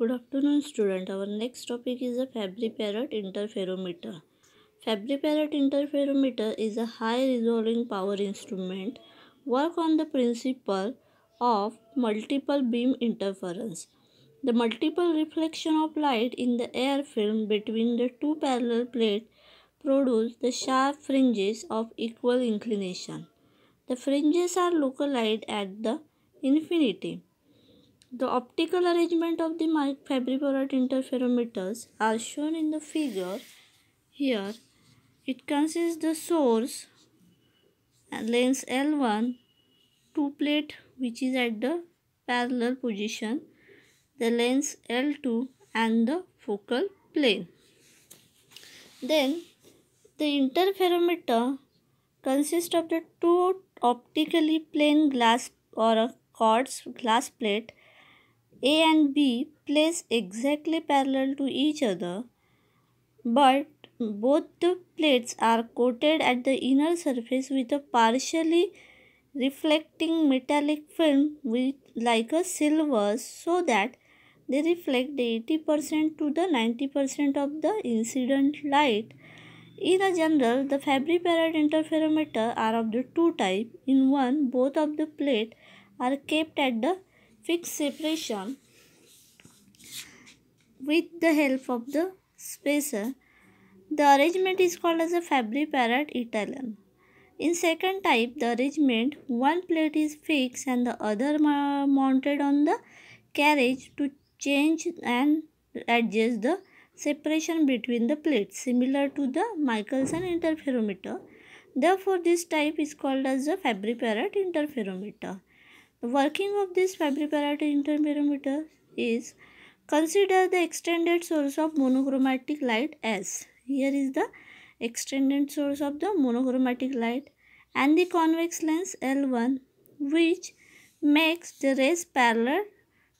Good afternoon student. Our next topic is a Fabry Parrot interferometer. Fabry Parrot interferometer is a high resolving power instrument work on the principle of multiple beam interference. The multiple reflection of light in the air film between the two parallel plates produce the sharp fringes of equal inclination. The fringes are localized at the infinity the optical arrangement of the microfibrillated interferometers as shown in the figure here. It consists the source and lens L1 two plate which is at the parallel position the lens L2 and the focal plane. Then the interferometer consists of the two optically plane glass or a quartz glass plate a and B place exactly parallel to each other but both the plates are coated at the inner surface with a partially reflecting metallic film with like a silver so that they reflect the 80% to the 90% of the incident light. In a general, the Fabry-Perot interferometer are of the two type. In one, both of the plates are kept at the fixed separation with the help of the spacer. The arrangement is called as a Fabri Parrot Italian. In second type, the arrangement, one plate is fixed and the other mounted on the carriage to change and adjust the separation between the plates, similar to the Michelson interferometer. Therefore, this type is called as the Fabri Parrot interferometer working of this fibrillary interferometer is consider the extended source of monochromatic light as here is the extended source of the monochromatic light and the convex lens L1 which makes the rays parallel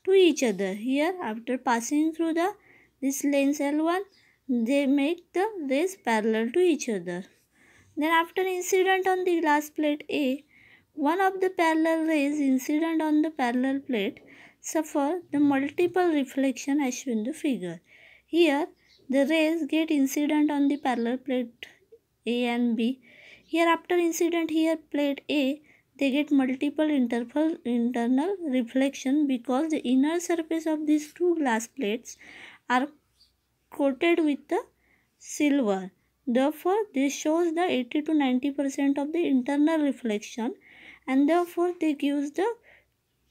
to each other here after passing through the this lens L1 they make the rays parallel to each other then after incident on the glass plate A one of the parallel rays incident on the parallel plate suffer the multiple reflection as shown in the figure. Here, the rays get incident on the parallel plate A and B. Here, after incident here plate A, they get multiple internal reflection because the inner surface of these two glass plates are coated with the silver. Therefore, this shows the 80 to 90 percent of the internal reflection and therefore they give the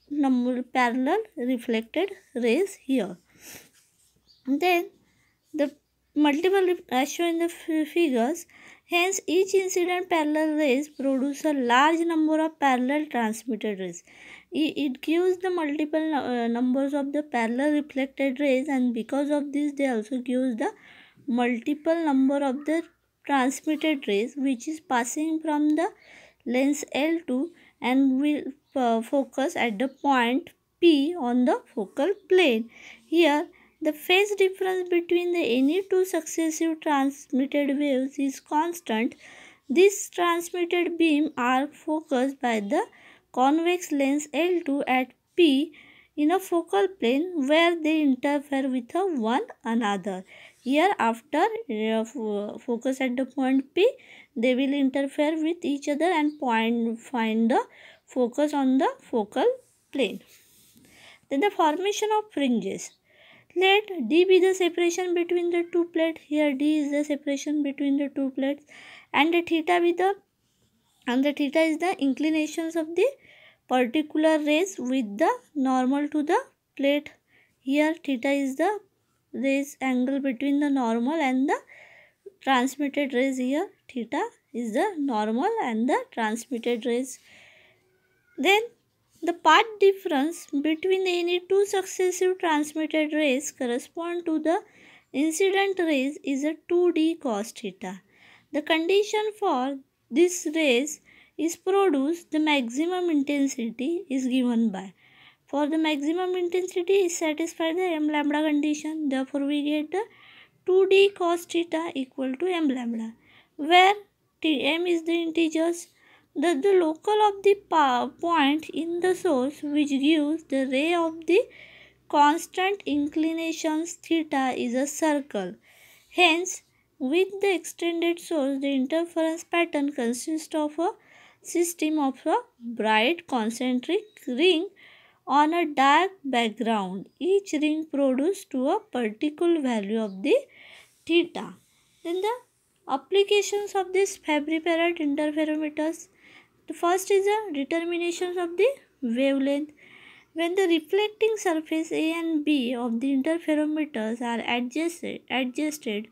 number parallel reflected rays here. Then the multiple as shown in the figures hence each incident parallel rays produce a large number of parallel transmitted rays it gives the multiple uh, numbers of the parallel reflected rays and because of this they also gives the multiple number of the transmitted rays which is passing from the lens L2 and will uh, focus at the point P on the focal plane. Here the phase difference between the any two successive transmitted waves is constant. These transmitted beam are focused by the convex lens L2 at P in a focal plane where they interfere with one another here after uh, focus at the point p they will interfere with each other and point find the focus on the focal plane then the formation of fringes let d be the separation between the two plates here d is the separation between the two plates and the theta be the and the theta is the inclinations of the particular rays with the normal to the plate here theta is the this angle between the normal and the transmitted rays here theta is the normal and the transmitted rays then the path difference between any two successive transmitted rays correspond to the incident rays is a 2d cos theta. The condition for this rays is produced the maximum intensity is given by for the maximum intensity is satisfied the m lambda condition. Therefore, we get the 2d cos theta equal to m lambda where t m is the integers that the local of the point in the source which gives the ray of the constant inclinations theta is a circle. Hence, with the extended source, the interference pattern consists of a system of a bright concentric ring on a dark background. Each ring produced to a particular value of the theta. Then the applications of this Fabry-Perot interferometers. The first is the determinations of the wavelength. When the reflecting surface A and B of the interferometers are adjusted, adjusted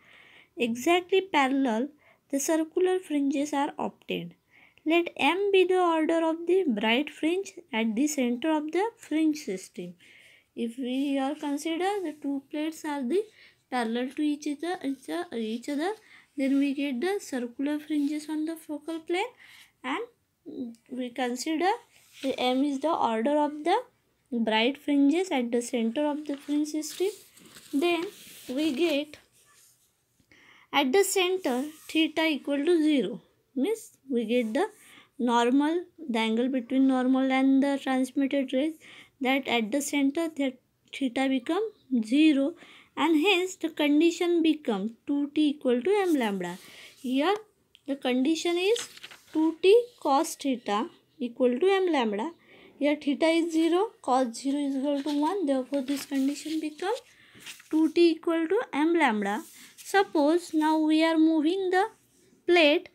exactly parallel, the circular fringes are obtained. Let M be the order of the bright fringe at the center of the fringe system. If we are consider the two plates are the parallel to each other, each other, then we get the circular fringes on the focal plane and we consider the M is the order of the bright fringes at the center of the fringe system. Then we get at the center theta equal to 0 means we get the normal the angle between normal and the transmitted rays that at the center that theta become 0 and hence the condition become 2t equal to m lambda here the condition is 2t cos theta equal to m lambda here theta is 0 cos 0 is equal to 1 therefore this condition become 2t equal to m lambda suppose now we are moving the plate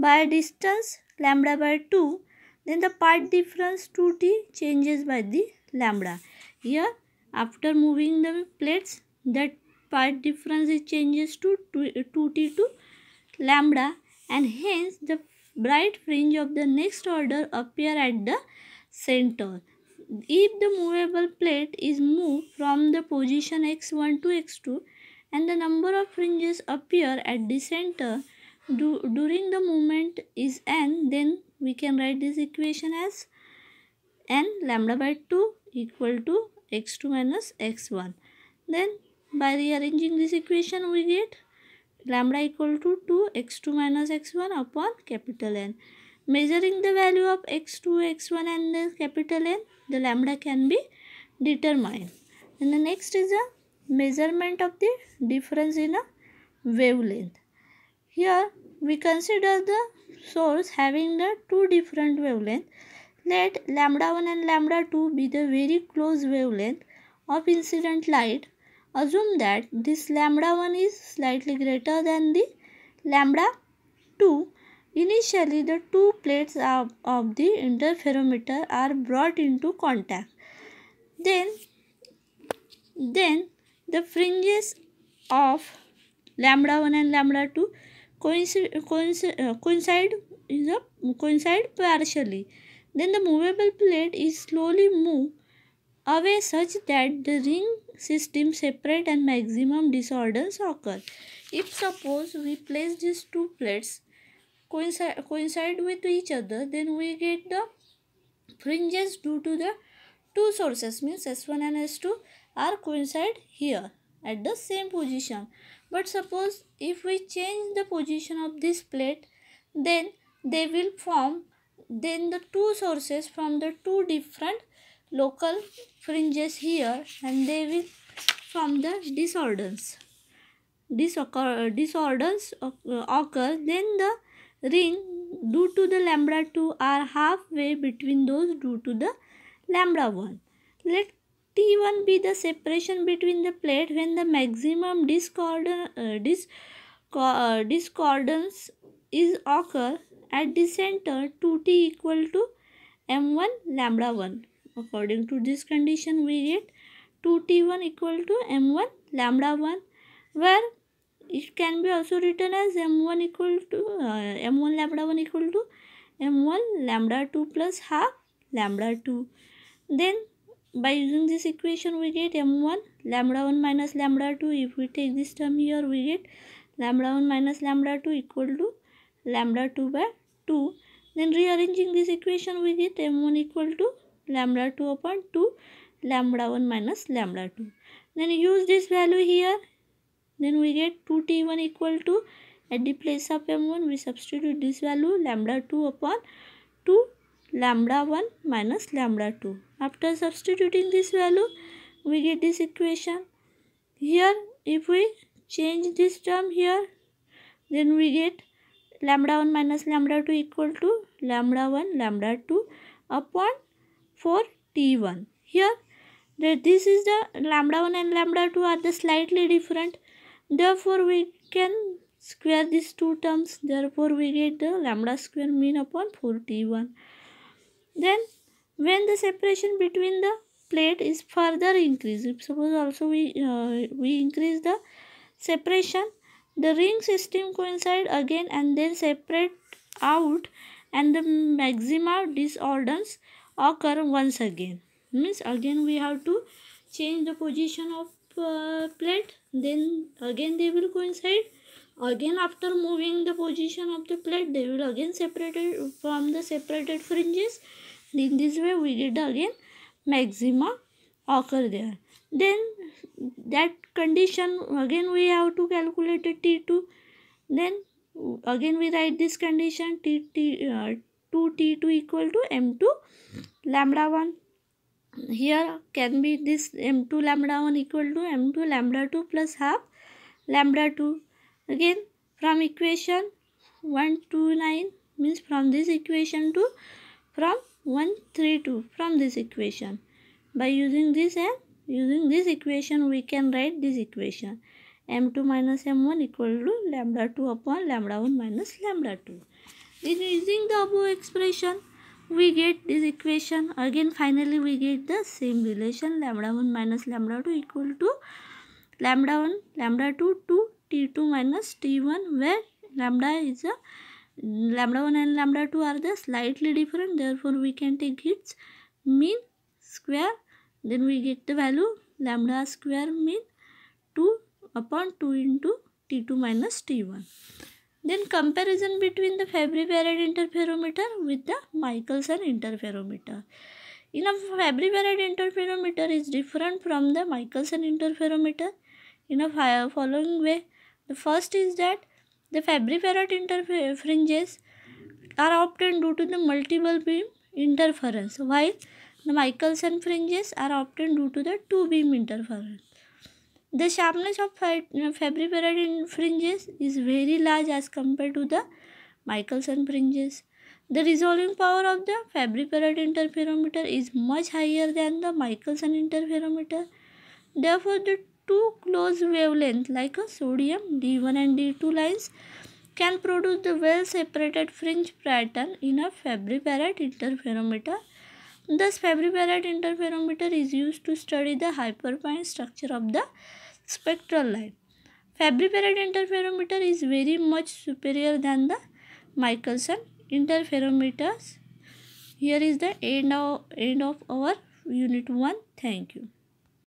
by distance lambda by 2 then the part difference 2t changes by the lambda here after moving the plates that part difference changes to 2t to lambda and hence the bright fringe of the next order appear at the center if the movable plate is moved from the position x1 to x2 and the number of fringes appear at the center do, during the moment is n then we can write this equation as n lambda by 2 equal to x2 minus x1 then by rearranging this equation we get lambda equal to 2 x2 minus x1 upon capital N. Measuring the value of x2, x1 and the capital N, the lambda can be determined. And the next is a measurement of the difference in a wavelength. Here we consider the source having the two different wavelengths. Let lambda 1 and lambda 2 be the very close wavelength of incident light. Assume that this lambda 1 is slightly greater than the lambda 2. Initially, the two plates of, of the interferometer are brought into contact. Then, then the fringes of lambda 1 and lambda 2 coincide, uh, coincide, is a coincide partially then the movable plate is slowly moved away such that the ring system separate and maximum disorders occur if suppose we place these two plates coincide coincide with each other then we get the fringes due to the two sources means s1 and s2 are coincide here at the same position but suppose if we change the position of this plate, then they will form then the two sources from the two different local fringes here and they will from the disorders. occur, uh, disorders uh, occur then the ring due to the lambda 2 are halfway between those due to the lambda 1. Let T1 be the separation between the plate when the maximum discordance, uh, dis, uh, discordance is occur at the center 2T equal to M1 lambda 1. According to this condition we get 2T1 equal to M1 lambda 1 where it can be also written as M1 equal to uh, M1 lambda 1 equal to M1 lambda 2 plus half lambda 2. Then by using this equation we get m1 lambda 1 minus lambda 2 if we take this term here we get lambda 1 minus lambda 2 equal to lambda 2 by 2 then rearranging this equation we get m1 equal to lambda 2 upon 2 lambda 1 minus lambda 2 then use this value here then we get 2t1 equal to at the place of m1 we substitute this value lambda 2 upon 2 lambda 1 minus lambda 2. After substituting this value, we get this equation. Here, if we change this term here, then we get lambda 1 minus lambda 2 equal to lambda 1 lambda 2 upon 4 t1. Here, this is the lambda 1 and lambda 2 are the slightly different. Therefore, we can square these two terms. Therefore, we get the lambda square mean upon 4 t1. Then when the separation between the plate is further increased, if suppose also we, uh, we increase the separation, the ring system coincide again and then separate out and the maxima disorders occur once again. Means again we have to change the position of uh, plate then again they will coincide Again after moving the position of the plate they will again separate from the separated fringes. In this way we get again maxima occur there. Then that condition again we have to calculate T2. Then again we write this condition T, T, uh, 2T2 equal to M2 lambda 1 here can be this m2 lambda 1 equal to m2 lambda 2 plus half lambda again from equation 1 2 9 means from this equation to from 1 3 2 from this equation by using this m using this equation we can write this equation m2 minus m1 equal to lambda 2 upon lambda 1 minus lambda 2 then using the above expression we get this equation again finally we get the same relation lambda 1 minus lambda 2 equal to lambda 1 lambda 2 two t2 minus t1 where lambda is a lambda 1 and lambda 2 are the slightly different therefore we can take its mean square then we get the value lambda square mean 2 upon 2 into t2 minus t1 then comparison between the Fabry-Barrett interferometer with the Michelson interferometer. In a Fabry-Barrett interferometer is different from the Michelson interferometer in a following way. The first is that the fabriferrate interferences are obtained due to the multiple beam interference while the Michelson fringes are obtained due to the two beam interference. The sharpness of fabriferrate fringes is very large as compared to the Michelson fringes. The resolving power of the fabriferrate interferometer is much higher than the Michelson interferometer. Therefore, the two close wavelengths like a sodium D1 and D2 lines can produce the well separated fringe pattern in a Fabry-Barrett interferometer. Thus Fabry-Barrett interferometer is used to study the hyperfine structure of the spectral line. Fabry-Barrett interferometer is very much superior than the Michelson interferometers. Here is the end of, end of our unit 1. Thank you.